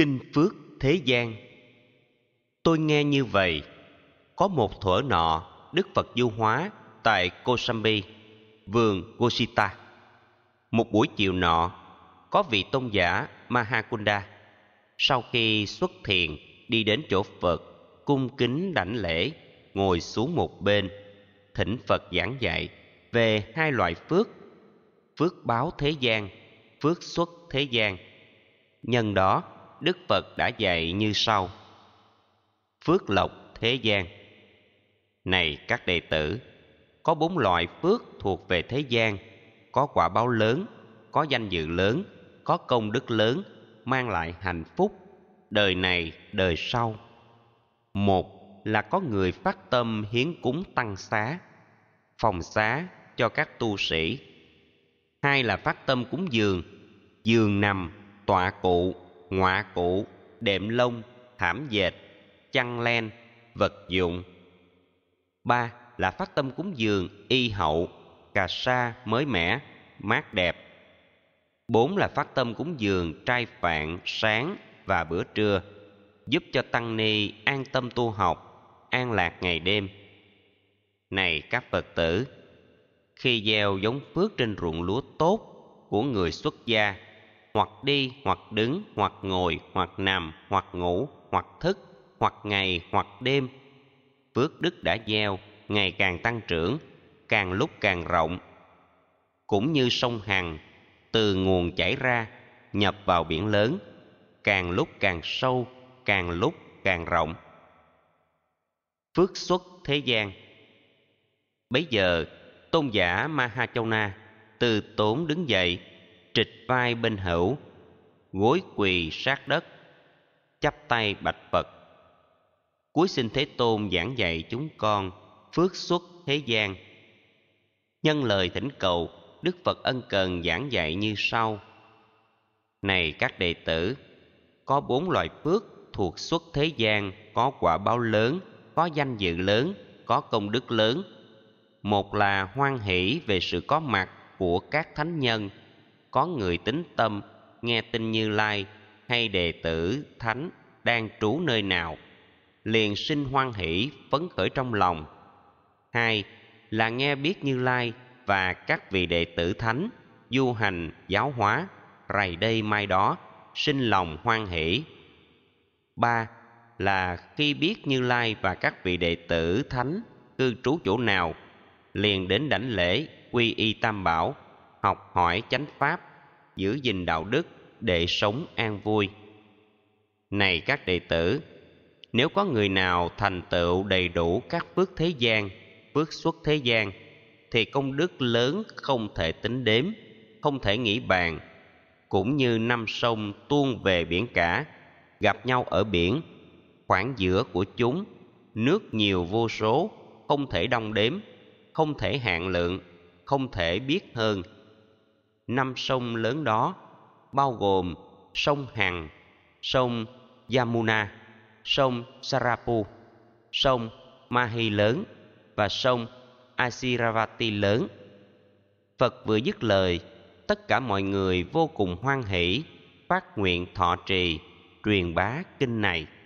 kinh phước thế gian tôi nghe như vậy có một thuở nọ đức phật du hóa tại kosambi vườn gosita một buổi chiều nọ có vị tôn giả mahakunda sau khi xuất thiền đi đến chỗ phật cung kính đảnh lễ ngồi xuống một bên thỉnh phật giảng dạy về hai loại phước phước báo thế gian phước xuất thế gian nhân đó Đức Phật đã dạy như sau: Phước lộc thế gian. Này các đệ tử, có bốn loại phước thuộc về thế gian, có quả báo lớn, có danh dự lớn, có công đức lớn, mang lại hạnh phúc đời này, đời sau. Một là có người phát tâm hiến cúng tăng xá, phòng xá cho các tu sĩ. Hai là phát tâm cúng dường, giường nằm, tọa cụ, ngoạ cụ, đệm lông, thảm dệt, chăn len, vật dụng. Ba là phát tâm cúng dường, y hậu, cà sa mới mẻ, mát đẹp. Bốn là phát tâm cúng dường trai phạn sáng và bữa trưa, giúp cho tăng ni an tâm tu học, an lạc ngày đêm. Này các Phật tử, khi gieo giống phước trên ruộng lúa tốt của người xuất gia hoặc đi, hoặc đứng, hoặc ngồi, hoặc nằm, hoặc ngủ, hoặc thức, hoặc ngày, hoặc đêm. Phước đức đã gieo, ngày càng tăng trưởng, càng lúc càng rộng. Cũng như sông Hằng, từ nguồn chảy ra, nhập vào biển lớn, càng lúc càng sâu, càng lúc càng rộng. Phước xuất thế gian Bấy giờ, tôn giả Mahachona từ tốn đứng dậy, trịch vai bên hữu gối quỳ sát đất chắp tay bạch phật cuối xin thế tôn giảng dạy chúng con phước xuất thế gian nhân lời thỉnh cầu đức phật ân cần giảng dạy như sau này các đệ tử có bốn loại phước thuộc xuất thế gian có quả báo lớn có danh dự lớn có công đức lớn một là hoan hỷ về sự có mặt của các thánh nhân có người tính tâm nghe tin như lai hay đệ tử thánh đang trú nơi nào liền sinh hoan hỷ phấn khởi trong lòng hai là nghe biết như lai và các vị đệ tử thánh du hành giáo hóa rày đây mai đó sinh lòng hoan hỷ ba là khi biết như lai và các vị đệ tử thánh cư trú chỗ nào liền đến đảnh lễ quy y tam bảo học hỏi chánh pháp, giữ gìn đạo đức để sống an vui. Này các đệ tử, nếu có người nào thành tựu đầy đủ các phước thế gian, phước xuất thế gian thì công đức lớn không thể tính đếm, không thể nghĩ bàn, cũng như năm sông tuôn về biển cả, gặp nhau ở biển, khoảng giữa của chúng nước nhiều vô số, không thể đong đếm, không thể hạn lượng, không thể biết hơn năm sông lớn đó bao gồm sông Hằng, sông Yamuna, sông Sarapu, sông Mahi lớn và sông Asiravati lớn. Phật vừa dứt lời, tất cả mọi người vô cùng hoan hỷ, phát nguyện thọ trì, truyền bá kinh này.